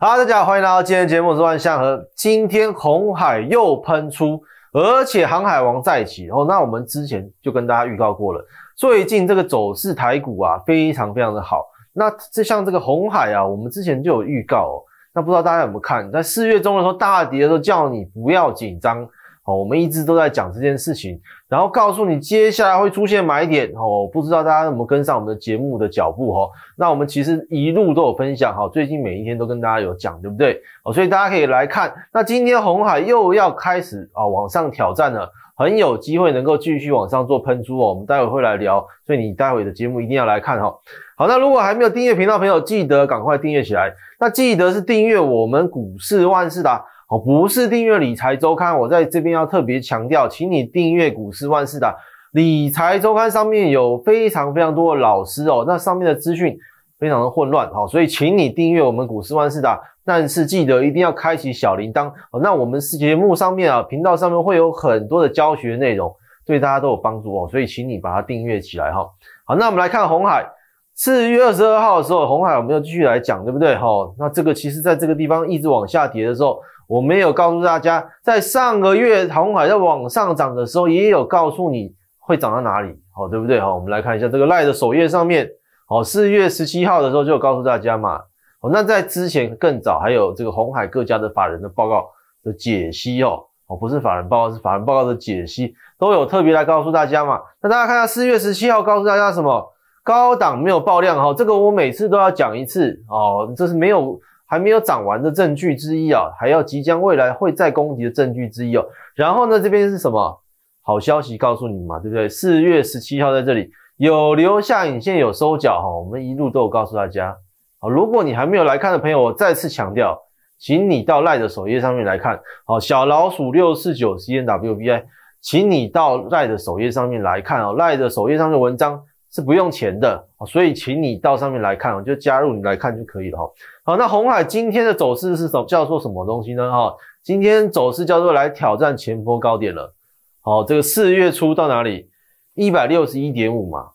好，大家好，欢迎来到今天的节目，我是万向和。今天红海又喷出，而且航海王再起哦。那我们之前就跟大家预告过了，最近这个走势台股啊，非常非常的好。那这像这个红海啊，我们之前就有预告。那不知道大家有没有看，在四月中的时候大跌的时候，叫你不要紧张。哦，我们一直都在讲这件事情，然后告诉你接下来会出现买点哦。不知道大家有没有跟上我们的节目的脚步哦？那我们其实一路都有分享哈，最近每一天都跟大家有讲，对不对？哦，所以大家可以来看。那今天红海又要开始啊，往上挑战了，很有机会能够继续往上做喷出哦。我们待会会来聊，所以你待会的节目一定要来看哈。好，那如果还没有订阅频道朋友，记得赶快订阅起来。那记得是订阅我们股市万事达。哦，不是订阅理财周刊，我在这边要特别强调，请你订阅股市万事达理财周刊，上面有非常非常多的老师哦，那上面的资讯非常的混乱，好，所以请你订阅我们股市万事达，但是记得一定要开启小铃铛哦。那我们是节目上面啊，频道上面会有很多的教学内容，对大家都有帮助哦，所以请你把它订阅起来哈。好，那我们来看红海，四月二十二号的时候，红海我们又继续来讲，对不对？哈，那这个其实在这个地方一直往下跌的时候。我没有告诉大家，在上个月红海在往上涨的时候，也有告诉你会涨到哪里，好，对不对？好，我们来看一下这个赖的首页上面，好，四月十七号的时候就有告诉大家嘛，好，那在之前更早还有这个红海各家的法人的报告的解析哦，哦，不是法人报告，是法人报告的解析，都有特别来告诉大家嘛。那大家看一下四月十七号告诉大家什么？高档没有爆量哈，这个我每次都要讲一次哦，这是没有还没有涨完的证据之一啊，还要即将未来会再攻击的证据之一哦。然后呢，这边是什么好消息？告诉你嘛，对不对？四月十七号在这里有留下影线，有收脚哈。我们一路都有告诉大家。好，如果你还没有来看的朋友，我再次强调，请你到赖的首页上面来看。好，小老鼠六四九 CNWBI，请你到赖的首页上面来看哦。赖的首页上面的文章。是不用钱的，所以请你到上面来看，就加入你来看就可以了哈。好，那红海今天的走势是什叫做什么东西呢？哈，今天走势叫做来挑战前波高点了。好，这个四月初到哪里？一百六十一点五嘛。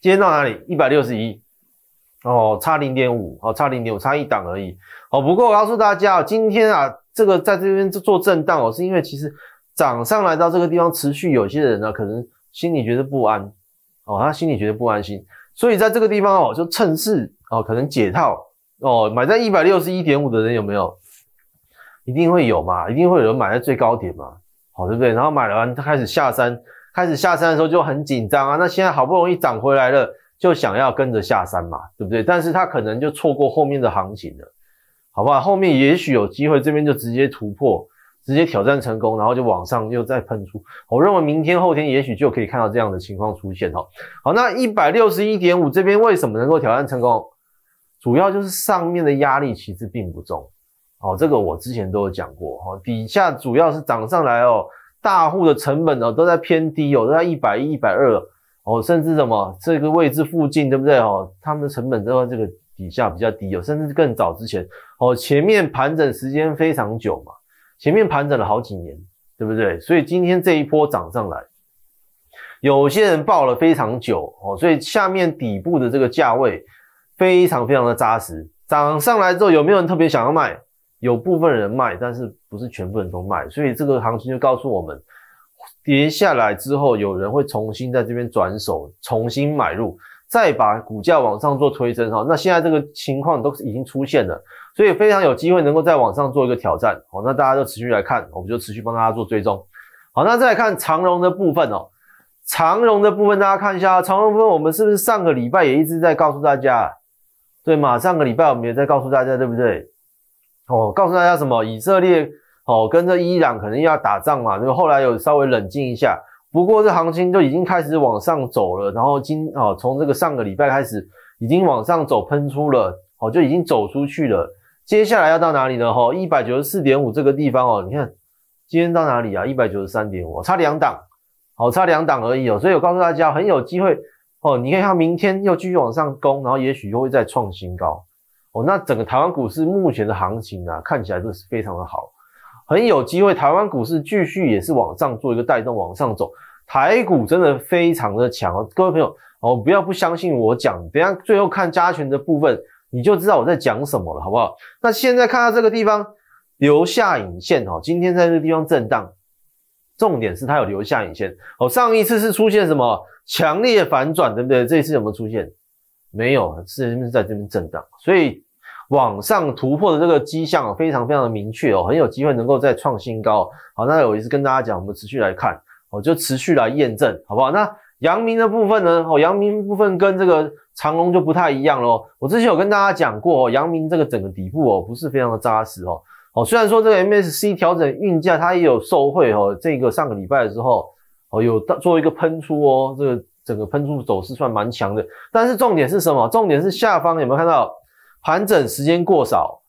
今天到哪里？一百六十一。哦，差零点五，哦，差零点，差一档而已。哦，不过告诉大家今天啊，这个在这边做震荡哦，是因为其实涨上来到这个地方持续，有些人呢可能心里觉得不安。哦，他心里觉得不安心，所以在这个地方哦，就趁势哦，可能解套哦，买在一百六十一点五的人有没有？一定会有嘛，一定会有人买在最高点嘛，好对不对？然后买了完，他开始下山，开始下山的时候就很紧张啊。那现在好不容易涨回来了，就想要跟着下山嘛，对不对？但是他可能就错过后面的行情了，好不好？后面也许有机会，这边就直接突破。直接挑战成功，然后就往上又再喷出。我认为明天后天也许就可以看到这样的情况出现哈。好，那一百六十一点五这边为什么能够挑战成功？主要就是上面的压力其实并不重哦。这个我之前都有讲过哈。底下主要是涨上来哦，大户的成本哦都在偏低哦，都在一百一、一百二哦，甚至什么这个位置附近，对不对哦？他们的成本都在这个底下比较低哦，甚至更早之前哦，前面盘整时间非常久嘛。前面盘整了好几年，对不对？所以今天这一波涨上来，有些人抱了非常久哦，所以下面底部的这个价位非常非常的扎实。涨上来之后，有没有人特别想要卖？有部分人卖，但是不是全部人都卖，所以这个行情就告诉我们，跌下来之后有人会重新在这边转手，重新买入。再把股价往上做推升哈，那现在这个情况都已经出现了，所以非常有机会能够再往上做一个挑战哦。那大家就持续来看，我们就持续帮大家做追踪。好，那再来看长荣的部分哦，长荣的部分大家看一下，长荣部分我们是不是上个礼拜也一直在告诉大家，对嘛？上个礼拜我们也在告诉大家，对不对？哦，告诉大家什么？以色列哦，跟着伊朗可能要打仗嘛，个后来有稍微冷静一下。不过这行情就已经开始往上走了，然后今啊从这个上个礼拜开始已经往上走，喷出了，好就已经走出去了。接下来要到哪里呢？哈，一百九十四点五这个地方哦，你看今天到哪里啊？一百九十三点五，差两档，好差两档而已哦。所以我告诉大家很有机会哦。你看它明天又继续往上攻，然后也许又会再创新高哦。那整个台湾股市目前的行情啊，看起来都是非常的好。很有机会，台湾股市继续也是往上做一个带动往上走，台股真的非常的强各位朋友哦，不要不相信我讲，等下最后看加权的部分，你就知道我在讲什么了，好不好？那现在看到这个地方留下影线哦，今天在这地方震荡，重点是它有留下影线哦，上一次是出现什么强烈反转，对不对？这一次有没有出现？没有，是在这边震荡，所以。往上突破的这个迹象非常非常的明确哦，很有机会能够再创新高。好，那我也是跟大家讲，我们持续来看我就持续来验证，好不好？那阳明的部分呢？哦，阳明部分跟这个长龙就不太一样咯。我之前有跟大家讲过，阳明这个整个底部哦，不是非常的扎实哦。哦，虽然说这个 MSC 调整运价它也有受惠哦，这个上个礼拜的时候哦，有做一个喷出哦，这个整个喷出走势算蛮强的。但是重点是什么？重点是下方有没有看到？盘整时间过少，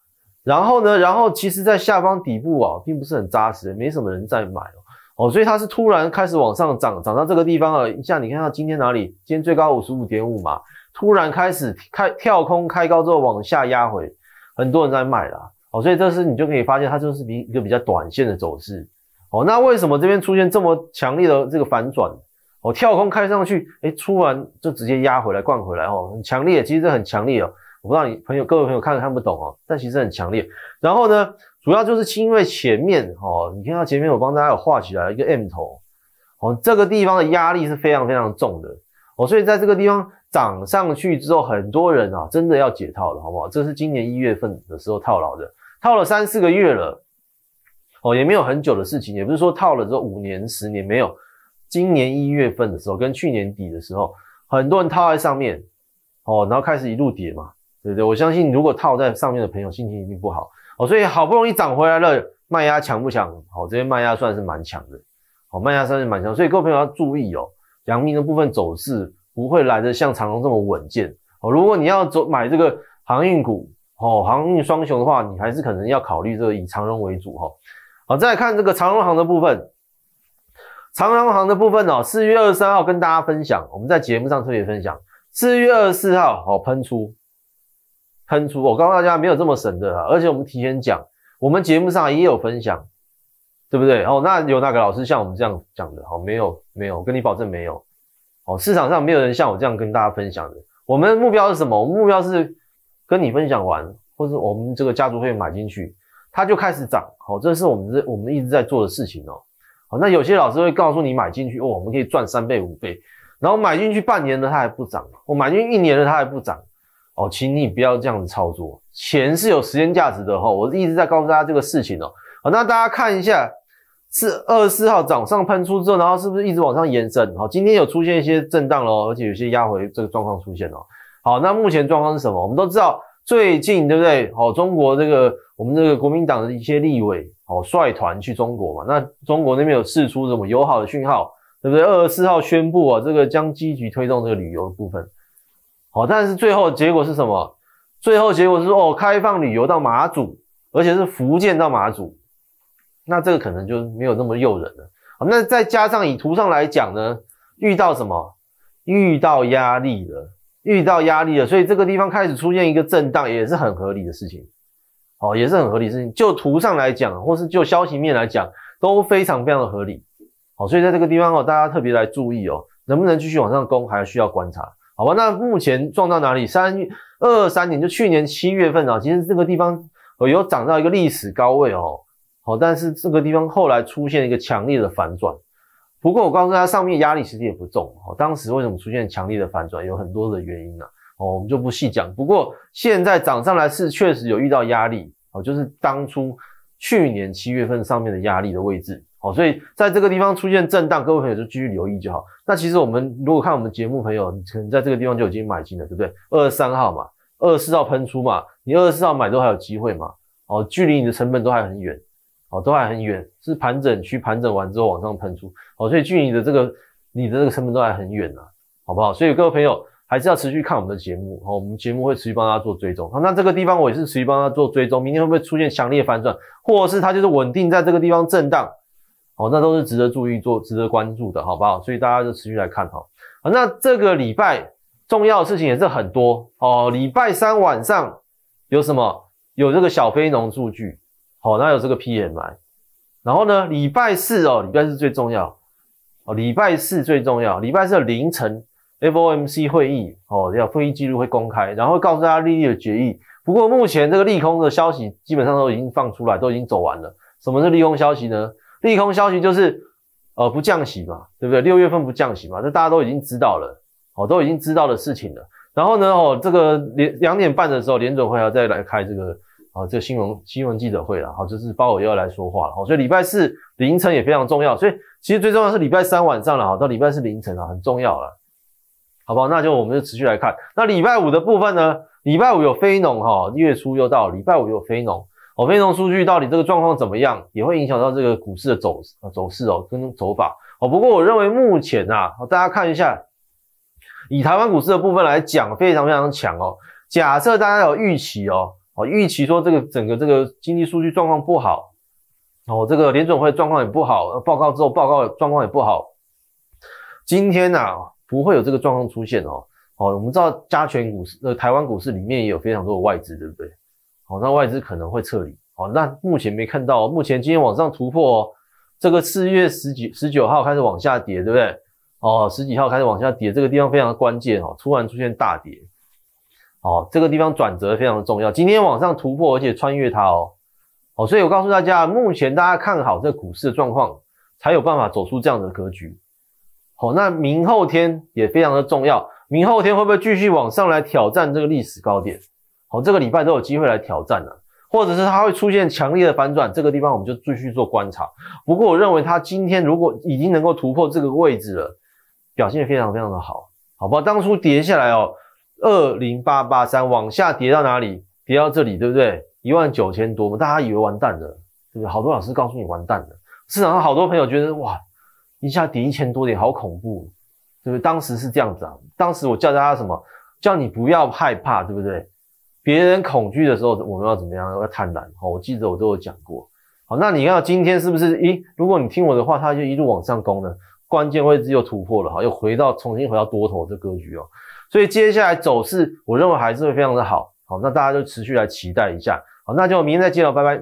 然后呢？然后其实，在下方底部啊，并不是很扎实，没什么人在买哦。哦，所以它是突然开始往上涨，涨到这个地方了。一下你看到今天哪里？今天最高五十五点五嘛，突然开始开跳空开高之后往下压回，很多人在卖啦。哦，所以这是你就可以发现，它就是一一个比较短线的走势。哦，那为什么这边出现这么强烈的这个反转？哦，跳空开上去，哎，突然就直接压回来，灌回来，哦，很强烈，其实很强烈哦。我不知道你朋友、各位朋友看看不懂哦，但其实很强烈。然后呢，主要就是因为前面哦，你看到前面我帮大家有画起来一个 M 头哦，这个地方的压力是非常非常重的哦，所以在这个地方涨上去之后，很多人啊真的要解套了，好不好？这是今年一月份的时候套牢的，套了三四个月了哦，也没有很久的事情，也不是说套了之后五年、十年没有。今年一月份的时候跟去年底的时候，很多人套在上面哦，然后开始一路跌嘛。对对，我相信如果套在上面的朋友心情一定不好哦，所以好不容易涨回来了，卖压强不强哦，这些卖压算是蛮强的，好，卖压算是蛮强，所以各位朋友要注意哦，阳明的部分走势不会来的像长荣这么稳健哦，如果你要走买这个航运股哦，航运双雄的话，你还是可能要考虑这个以长荣为主哈，好，再来看这个长荣行的部分，长荣行的部分哦，四月二十三号跟大家分享，我们在节目上特别分享，四月二十四号哦喷出。喷出！我告诉大家，没有这么神的，而且我们提前讲，我们节目上也有分享，对不对？哦，那有哪个老师像我们这样讲的？好，没有，没有，跟你保证没有。哦，市场上没有人像我这样跟大家分享的。我们的目标是什么？我们目标是跟你分享完，或是我们这个家族会买进去，它就开始涨。好，这是我们这我们一直在做的事情哦。好，那有些老师会告诉你买进去哦，我们可以赚三倍五倍，然后买进去半年了它还不涨，我买进去一年了它还不涨。哦，请你不要这样子操作，钱是有时间价值的哈。我一直在告诉大家这个事情哦。好，那大家看一下，是二十四号早上喷出之后，然后是不是一直往上延伸？好，今天有出现一些震荡喽，而且有些压回这个状况出现了。好，那目前状况是什么？我们都知道最近对不对？好，中国这个我们这个国民党的一些立委，好率团去中国嘛？那中国那边有释出什么友好的讯号，对不对？二十四号宣布啊，这个将积极推动这个旅游的部分。哦，但是最后结果是什么？最后结果是哦，开放旅游到马祖，而且是福建到马祖，那这个可能就没有那么诱人了。好，那再加上以图上来讲呢，遇到什么？遇到压力了，遇到压力了，所以这个地方开始出现一个震荡，也是很合理的事情。哦，也是很合理事情。就图上来讲，或是就消息面来讲，都非常非常的合理。好，所以在这个地方哦，大家特别来注意哦，能不能继续往上攻，还需要观察。好吧，那目前撞到哪里？三二三年就去年七月份啊，其实这个地方有涨到一个历史高位哦。好，但是这个地方后来出现一个强烈的反转。不过我告诉大家，上面压力其实也不重。当时为什么出现强烈的反转，有很多的原因啊。哦，我们就不细讲。不过现在涨上来是确实有遇到压力哦，就是当初去年七月份上面的压力的位置。好，所以在这个地方出现震荡，各位朋友就继续留意就好。那其实我们如果看我们节目，朋友，你可能在这个地方就已经买进了，对不对？二十三号嘛，二十四号喷出嘛，你二十四号买都还有机会嘛？哦，距离你的成本都还很远，哦，都还很远，是盘整区，盘整完之后往上喷出。哦，所以距离你的这个你的这个成本都还很远啊，好不好？所以各位朋友还是要持续看我们的节目，好，我们节目会持续帮大家做追踪。好，那这个地方我也是持续帮他做追踪，明天会不会出现强烈反转，或者是它就是稳定在这个地方震荡？哦，那都是值得注意做、值得关注的，好不好？所以大家就持续来看哈。那这个礼拜重要的事情也是很多哦。礼拜三晚上有什么？有这个小非农数据，好，那有这个 PMI。然后呢，礼拜四哦，礼拜四最重要哦，礼拜四最重要。礼拜四凌晨 FOMC 会议哦，要会议记录会公开，然后告诉大家利率的决议。不过目前这个利空的消息基本上都已经放出来，都已经走完了。什么是利空消息呢？利空消息就是，呃，不降息嘛，对不对？六月份不降息嘛，这大家都已经知道了，哦，都已经知道的事情了。然后呢，哦，这个两两点半的时候，联准会要再来开这个，哦，这个新闻新闻记者会了，好，就是鲍又要来说话了，好，所以礼拜四凌晨也非常重要。所以其实最重要是礼拜三晚上了，哈，到礼拜四凌晨啊，很重要了，好不好？那就我们就持续来看。那礼拜五的部分呢？礼拜五有非农，哈，月初又到，礼拜五有非农。哦，非农数据到底这个状况怎么样，也会影响到这个股市的走走势哦，跟走法哦。不过我认为目前啊，大家看一下，以台湾股市的部分来讲，非常非常强哦。假设大家有预期哦，哦预期说这个整个这个经济数据状况不好，哦这个联准会状况也不好，报告之后报告状况也不好，今天呐不会有这个状况出现哦。哦，我们知道加权股市的台湾股市里面也有非常多的外资，对不对？哦，那外资可能会撤离。哦，那目前没看到，目前今天往上突破，这个四月十几十九号开始往下跌，对不对？哦，十几号开始往下跌，这个地方非常的关键哦，突然出现大跌，哦，这个地方转折非常的重要。今天往上突破，而且穿越它哦，哦，所以我告诉大家，目前大家看好这股市的状况，才有办法走出这样的格局。哦，那明后天也非常的重要，明后天会不会继续往上来挑战这个历史高点？好，这个礼拜都有机会来挑战了，或者是它会出现强烈的反转，这个地方我们就继续做观察。不过我认为它今天如果已经能够突破这个位置了，表现非常非常的好，好吧？当初跌下来哦，二零八八三往下跌到哪里？跌到这里，对不对？一万九千多，嘛，大家以为完蛋了，对不对？好多老师告诉你完蛋了，市场上好多朋友觉得哇，一下跌一千多点，好恐怖，对不对？当时是这样子啊，当时我叫家什么？叫你不要害怕，对不对？别人恐惧的时候，我们要怎么样？要坦然。好，我记得我都有讲过。好，那你看今天是不是？咦，如果你听我的话，它就一路往上攻呢。关键位置又突破了，哈，又回到重新回到多头这格局哦。所以接下来走势，我认为还是会非常的好。好，那大家就持续来期待一下。好，那就明天再见了，拜拜。